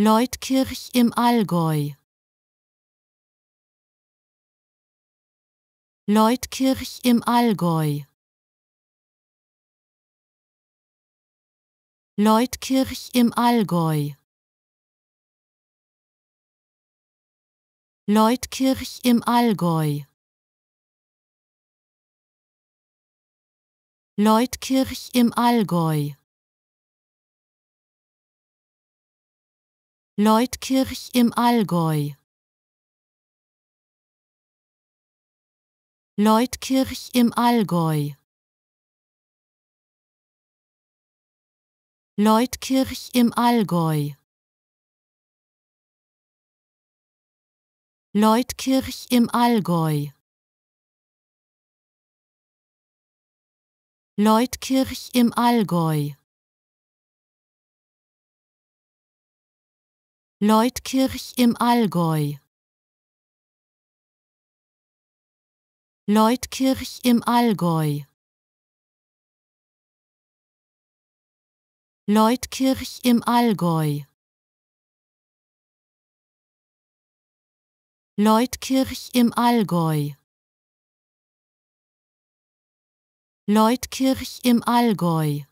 Leutkirch im Allgäu Leutkirch im Allgäu Leutkirch im Allgäu Leutkirch im Allgäu Leutkirch im Allgäu Leutkirch im Allgäu. Leutkirch im Allgäu. Leutkirch im Allgäu. Leutkirch im Allgäu. Leutkirch im Allgäu. Leutkirch im Allgäu Leutkirch im Allgäu Leutkirch im Allgäu Leutkirch im Allgäu Leutkirch im Allgäu